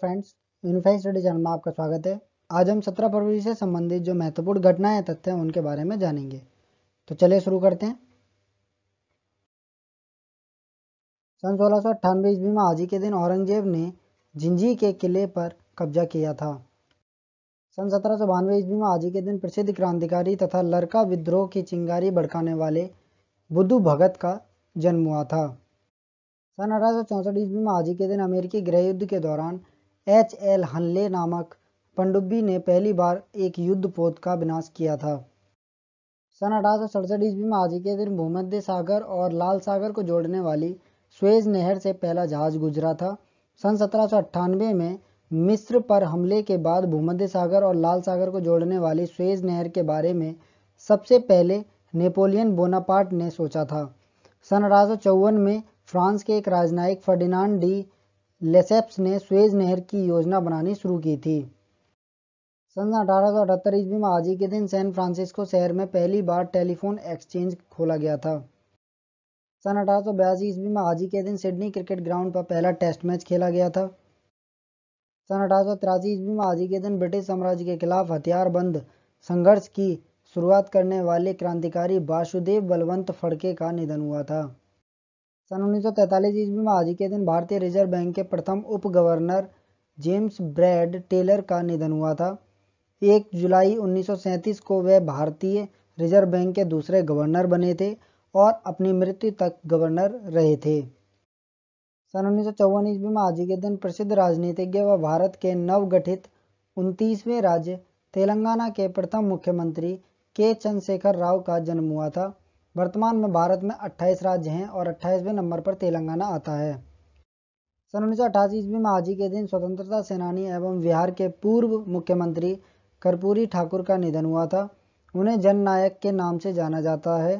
friends unified study channel में आपका स्वागत है आज हम 17 फरवरी से संबंधित जो महत्वपूर्ण घटनाएं तथ्य हैं उनके बारे में जानेंगे तो चलिए शुरू करते हैं सन सोलह सौ अट्ठानवे ईस्वी में आज ही के दिन औरंगजेब ने जिंजी के किले पर कब्जा किया था सन सत्रह सौ बानवे ईस्वी में आज ही के दिन प्रसिद्ध क्रांतिकारी तथा लड़का विद्रोह की चिंगारी भड़काने वाले बुद्धू भगत का जन्म हुआ था सन अठारह सौ चौंसठ ईस्वी में आज ही के दिन अमेरिकी गृह युद्ध के दौरान एच एल हनले नामक पंडुब्बी ने पहली बार एक युद्ध पोत का विनाश किया था सन अठारह सौ सड़सठ ईस्वी में आज के दिन भूमध्य सागर और लाल सागर को जोड़ने वाली स्वेज नहर से पहला जहाज गुजरा था सन सत्रह में मिस्र पर हमले के बाद भूमध्य सागर और लाल सागर को जोड़ने वाली स्वेज नहर के बारे में सबसे पहले नेपोलियन बोनापार्ट ने सोचा था सन अठारह में फ्रांस के एक राजनयिक फर्डिनांड डी लेसेप्स ने स्वेज नहर की योजना बनानी शुरू की थी सन अठारह सौ अठहत्तर ईस्वी में आज ही के दिन सैन फ्रांसिस्को शहर में पहली बार टेलीफोन एक्सचेंज खोला गया था सन अठारह सौ बयासी ईस्वी में आज ही के दिन सिडनी क्रिकेट ग्राउंड पर पहला टेस्ट मैच खेला गया था सन अठारह सौ तिरासी ईस्वी में आज ही के दिन ब्रिटिश साम्राज्य के खिलाफ हथियारबंद संघर्ष की शुरुआत करने वाले क्रांतिकारी वासुदेव बलवंत फड़के का निधन हुआ था सन 1943 ईस्वी में आज के दिन भारतीय रिजर्व बैंक के प्रथम उप गवर्नर जेम्स ब्रैड टेलर का निधन हुआ था एक जुलाई 1937 को वह भारतीय रिजर्व बैंक के दूसरे गवर्नर बने थे और अपनी मृत्यु तक गवर्नर रहे थे सन उन्नीस ईस्वी में आज के दिन प्रसिद्ध राजनीतिज्ञ व भारत के नवगठित उनतीसवें राज्य तेलंगाना के प्रथम मुख्यमंत्री के चंद्रशेखर राव का जन्म हुआ था वर्तमान में भारत में 28 राज्य हैं और 28वें नंबर पर तेलंगाना आता है सन उन्नीस ईस्वी में आज ही के दिन स्वतंत्रता सेनानी एवं बिहार के पूर्व मुख्यमंत्री कर्पूरी ठाकुर का निधन हुआ था उन्हें जननायक के नाम से जाना जाता है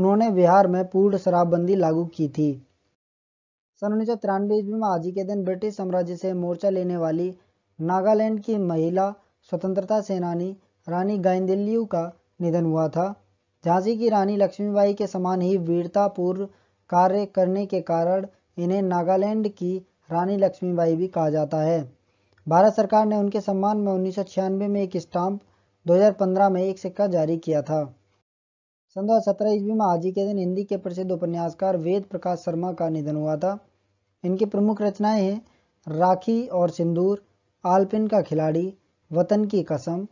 उन्होंने बिहार में पूर्ण शराबबंदी लागू की थी सन उन्नीस सौ तिरानवे ईस्वी में आज ही के दिन ब्रिटिश साम्राज्य से मोर्चा लेने वाली नागालैंड की महिला स्वतंत्रता सेनानी रानी गाइंदिल्यू का निधन हुआ था झांसी की रानी लक्ष्मीबाई के समान ही वीरतापूर्ण कार्य करने के कारण इन्हें नागालैंड की रानी लक्ष्मीबाई भी कहा जाता है भारत सरकार ने उनके सम्मान में उन्नीस में एक स्टाम्प 2015 में एक सिक्का जारी किया था सन दो हजार ईस्वी में आज ही के दिन हिंदी के प्रसिद्ध उपन्यासकार वेद प्रकाश शर्मा का निधन हुआ था इनकी प्रमुख रचनाएं हैं राखी और सिंदूर आलपिन का खिलाड़ी वतन की कसम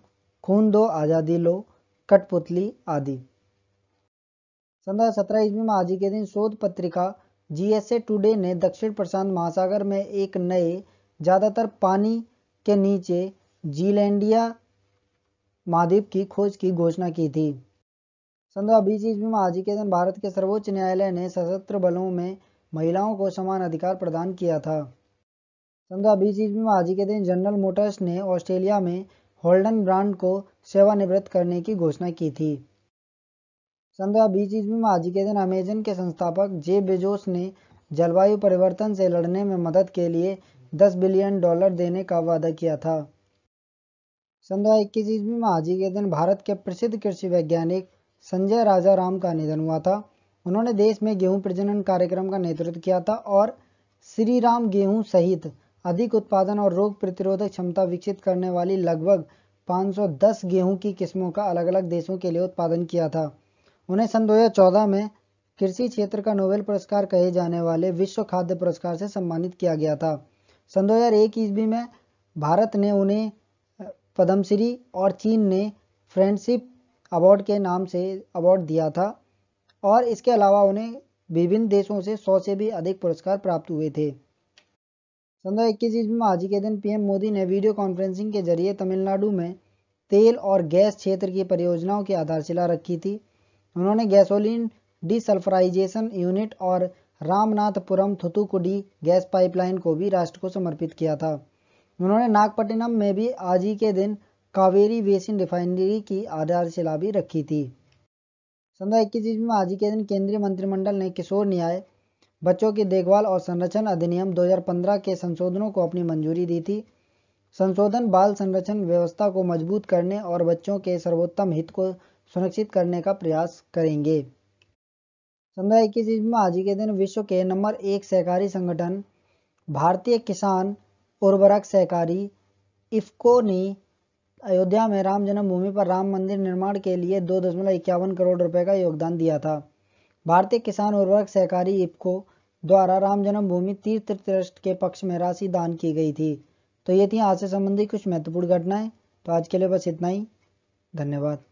खून दो आज़ादी लो कठपुतली आदि सत्रह ईस्वी में आज के दिन शोध पत्रिका जीएसए टूडे ने दक्षिण प्रशांत महासागर में एक नए ज़्यादातर पानी के नीचे जीलैंडिया महाद्वीप की खोज की घोषणा की थी सन दो बीस ईस्वी में आज के दिन भारत के सर्वोच्च न्यायालय ने सशस्त्र बलों में महिलाओं को समान अधिकार प्रदान किया था सन दो बीस ईस्वी में आज ही के दिन जनरल मोटर्स ने ऑस्ट्रेलिया में होल्डन ब्रांड को सेवानिवृत्त करने की घोषणा की थी सन ईस्वी में आज के दिन अमेजन के संस्थापक जे बेजोस ने जलवायु परिवर्तन से लड़ने में मदद के लिए 10 बिलियन डॉलर देने का वादा किया था सन ईस्वी में आज के दिन भारत के प्रसिद्ध कृषि वैज्ञानिक संजय राजा राम का निधन हुआ था उन्होंने देश में गेहूं प्रजनन कार्यक्रम का नेतृत्व किया था और श्री राम गेहूं सहित अधिक उत्पादन और रोग प्रतिरोधक क्षमता विकसित करने वाली लगभग 510 गेहूं की किस्मों का अलग अलग देशों के लिए उत्पादन किया था उन्हें सन 2014 में कृषि क्षेत्र का नोबेल पुरस्कार कहे जाने वाले विश्व खाद्य पुरस्कार से सम्मानित किया गया था सन 2001 ईस्वी में भारत ने उन्हें पद्मश्री और चीन ने फ्रेंडशिप अवार्ड के नाम से अवार्ड दिया था और इसके अलावा उन्हें विभिन्न देशों से सौ से भी अधिक पुरस्कार प्राप्त हुए थे सन दो इक्कीस ईस्वी में आज के दिन पीएम मोदी ने वीडियो कॉन्फ्रेंसिंग के जरिए तमिलनाडु में तेल और गैस क्षेत्र की परियोजनाओं की आधारशिला रखी थी उन्होंने गैसोलीन डिसल्फराइजेशन यूनिट और रामनाथपुरम थुतुकुडी गैस पाइपलाइन को भी राष्ट्र को समर्पित किया था उन्होंने नागपट्टिनम में भी आज ही के दिन कावेरी बेसिन रिफाइनरी की आधारशिला भी रखी थी संध्या इक्कीस ईस्वी में आज ही के दिन केंद्रीय मंत्रिमंडल ने किशोर न्याय बच्चों की देखभाल और संरक्षण अधिनियम 2015 के संशोधनों को अपनी मंजूरी दी थी संशोधन बाल संरक्षण व्यवस्था को मजबूत करने और बच्चों के सर्वोत्तम हित को सुनिश्चित करने का प्रयास करेंगे समुदाय इक्कीस ईस्वी में आज के दिन विश्व के नंबर एक सहकारी संगठन भारतीय किसान उर्वरक सहकारी इफ्को ने अयोध्या में राम जन्मभूमि पर राम मंदिर निर्माण के लिए दो दशमलव इक्यावन करोड़ रुपए का योगदान दिया था भारतीय किसान उर्वरक सहकारी इफ्को द्वारा राम जन्मभूमि तीर्थ ट्रस्ट के पक्ष में राशि दान की गई थी तो ये थी आज से संबंधित कुछ महत्वपूर्ण घटनाएं तो आज के लिए बस इतना ही धन्यवाद